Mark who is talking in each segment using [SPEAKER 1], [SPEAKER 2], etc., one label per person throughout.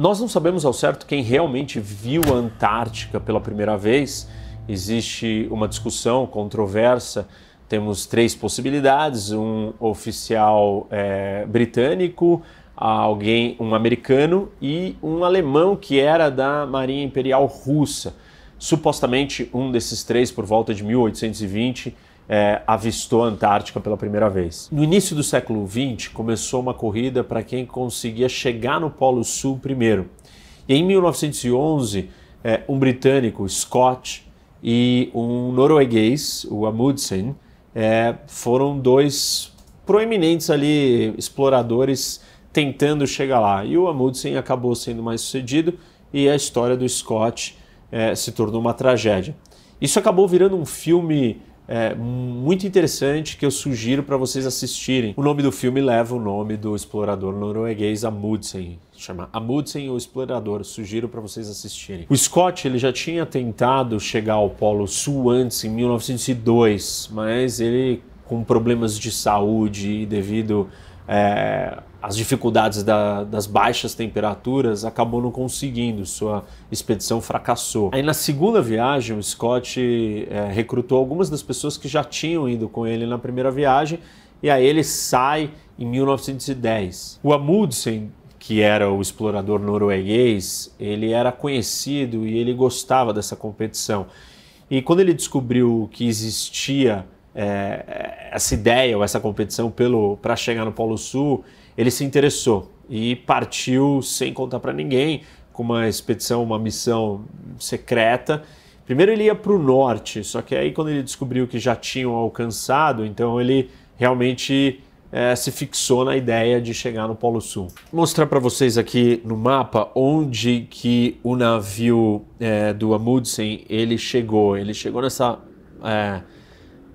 [SPEAKER 1] Nós não sabemos ao certo quem realmente viu a Antártica pela primeira vez. Existe uma discussão controversa. Temos três possibilidades: um oficial é, britânico, alguém, um americano e um alemão que era da Marinha Imperial Russa. Supostamente um desses três, por volta de 1820, é, avistou a Antártica pela primeira vez. No início do século XX, começou uma corrida para quem conseguia chegar no Polo Sul primeiro. E em 1911, é, um britânico, Scott, e um norueguês, o Amundsen, é, foram dois proeminentes ali exploradores tentando chegar lá. E o Amundsen acabou sendo mais sucedido e a história do Scott é, se tornou uma tragédia. Isso acabou virando um filme é, muito interessante que eu sugiro para vocês assistirem. O nome do filme leva o nome do explorador norueguês Amundsen, chama Amundsen o Explorador, sugiro para vocês assistirem. O Scott ele já tinha tentado chegar ao Polo Sul antes, em 1902, mas ele com problemas de saúde e devido é, as dificuldades da, das baixas temperaturas acabou não conseguindo, sua expedição fracassou. Aí na segunda viagem, o Scott é, recrutou algumas das pessoas que já tinham ido com ele na primeira viagem, e aí ele sai em 1910. O Amundsen, que era o explorador norueguês, ele era conhecido e ele gostava dessa competição. E quando ele descobriu que existia é, essa ideia ou essa competição para chegar no Polo Sul, ele se interessou e partiu sem contar para ninguém, com uma expedição, uma missão secreta. Primeiro ele ia para o norte, só que aí quando ele descobriu que já tinham alcançado, então ele realmente é, se fixou na ideia de chegar no Polo Sul. Vou mostrar para vocês aqui no mapa onde que o navio é, do Amundsen ele chegou. Ele chegou nessa é,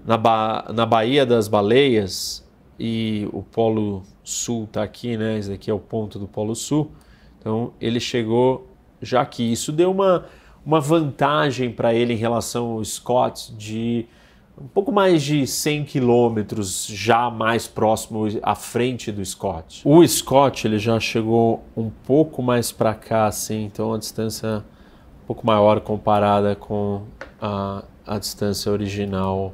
[SPEAKER 1] na, ba na Baía das Baleias, e o Polo Sul está aqui, né? Esse aqui é o ponto do Polo Sul. Então ele chegou já aqui. Isso deu uma, uma vantagem para ele em relação ao Scott de um pouco mais de 100 quilômetros já mais próximo à frente do Scott. O Scott ele já chegou um pouco mais para cá, assim, então a distância é um pouco maior comparada com a, a distância original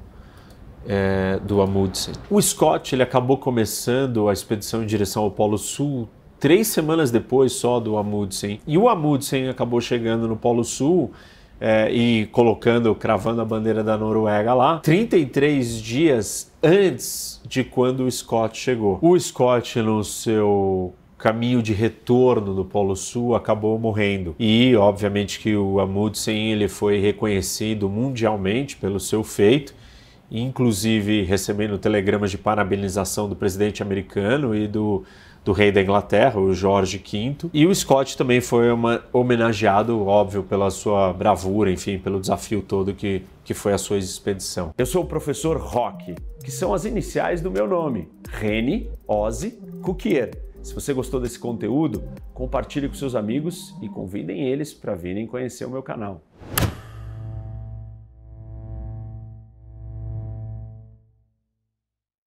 [SPEAKER 1] é, do Amundsen. O Scott ele acabou começando a expedição em direção ao Polo Sul três semanas depois só do Amundsen. E o Amundsen acabou chegando no Polo Sul é, e colocando, cravando a bandeira da Noruega lá, 33 dias antes de quando o Scott chegou. O Scott, no seu caminho de retorno do Polo Sul, acabou morrendo. E, obviamente, que o Amundsen ele foi reconhecido mundialmente pelo seu feito inclusive recebendo telegramas de parabenização do presidente americano e do, do rei da Inglaterra, o Jorge V. E o Scott também foi uma, homenageado, óbvio, pela sua bravura, enfim, pelo desafio todo que, que foi a sua expedição. Eu sou o professor Rock, que são as iniciais do meu nome: Rene Ozzy Cuquier. Se você gostou desse conteúdo, compartilhe com seus amigos e convidem eles para virem conhecer o meu canal.